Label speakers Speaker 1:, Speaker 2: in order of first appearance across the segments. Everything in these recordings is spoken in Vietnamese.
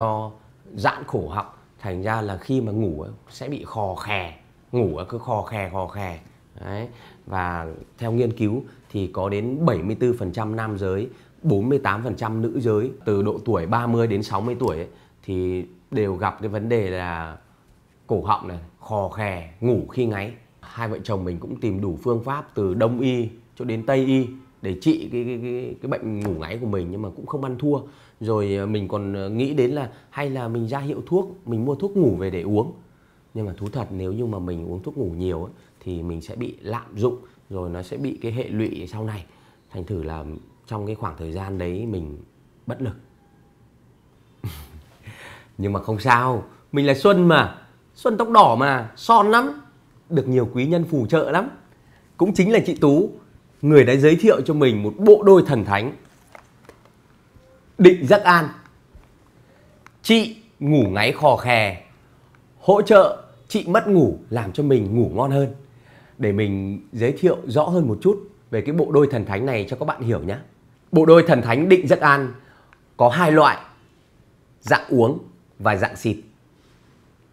Speaker 1: do giãn cổ họng thành ra là khi mà ngủ sẽ bị khò khè ngủ cứ khò khè khò khè Đấy. và theo nghiên cứu thì có đến 74% nam giới 48% nữ giới từ độ tuổi 30 đến 60 tuổi ấy, thì đều gặp cái vấn đề là cổ họng này khò khè ngủ khi ngáy hai vợ chồng mình cũng tìm đủ phương pháp từ đông y cho đến tây y để trị cái, cái, cái, cái bệnh ngủ ngáy của mình nhưng mà cũng không ăn thua rồi ờ, mình còn ờ, nghĩ đến là hay là mình ra hiệu thuốc mình mua thuốc ngủ về để uống nhưng mà thú thật nếu như mà mình uống thuốc ngủ nhiều ấy, thì mình sẽ bị lạm dụng rồi nó sẽ bị cái hệ lụy sau này thành thử là trong cái khoảng thời gian đấy mình bất lực nhưng mà không sao mình là xuân mà xuân tóc đỏ mà son lắm được nhiều quý nhân phù trợ lắm cũng chính là chị tú người đã giới thiệu cho mình một bộ đôi thần thánh định giấc an chị ngủ ngáy khò khè hỗ trợ chị mất ngủ làm cho mình ngủ ngon hơn để mình giới thiệu rõ hơn một chút về cái bộ đôi thần thánh này cho các bạn hiểu nhé bộ đôi thần thánh định giấc an có hai loại dạng uống và dạng xịt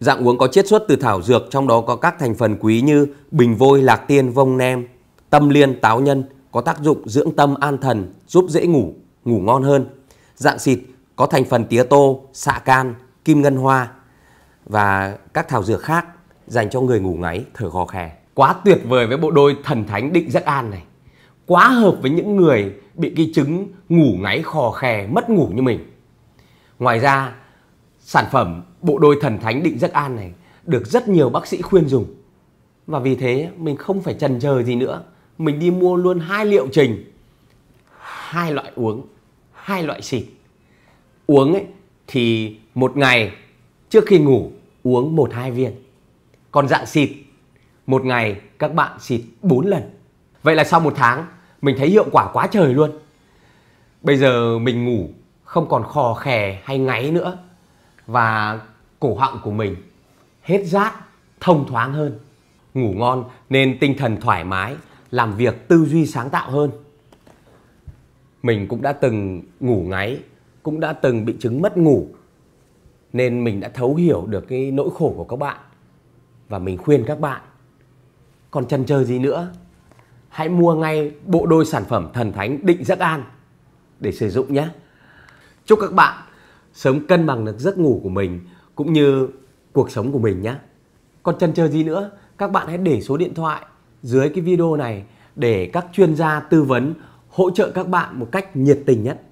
Speaker 1: dạng uống có chiết xuất từ thảo dược trong đó có các thành phần quý như bình vôi lạc tiên vông nem Tâm liên táo nhân có tác dụng dưỡng tâm an thần, giúp dễ ngủ, ngủ ngon hơn. Dạng xịt có thành phần tía tô, xạ can, kim ngân hoa và các thảo dược khác dành cho người ngủ ngáy, thở khò khè. Quá tuyệt vời với bộ đôi thần thánh định giấc an này. Quá hợp với những người bị cái chứng ngủ ngáy khò khè, mất ngủ như mình. Ngoài ra, sản phẩm bộ đôi thần thánh định giấc an này được rất nhiều bác sĩ khuyên dùng. Và vì thế mình không phải chần chờ gì nữa mình đi mua luôn hai liệu trình hai loại uống hai loại xịt uống ấy thì một ngày trước khi ngủ uống một hai viên còn dạng xịt một ngày các bạn xịt 4 lần vậy là sau một tháng mình thấy hiệu quả quá trời luôn bây giờ mình ngủ không còn khò khè hay ngáy nữa và cổ họng của mình hết rát thông thoáng hơn ngủ ngon nên tinh thần thoải mái làm việc tư duy sáng tạo hơn mình cũng đã từng ngủ ngáy cũng đã từng bị chứng mất ngủ nên mình đã thấu hiểu được cái nỗi khổ của các bạn và mình khuyên các bạn còn chần chờ gì nữa hãy mua ngay bộ đôi sản phẩm thần thánh định giấc an để sử dụng nhé chúc các bạn sớm cân bằng được giấc ngủ của mình cũng như cuộc sống của mình nhé còn chần chờ gì nữa các bạn hãy để số điện thoại dưới cái video này để các chuyên gia tư vấn hỗ trợ các bạn một cách nhiệt tình nhất.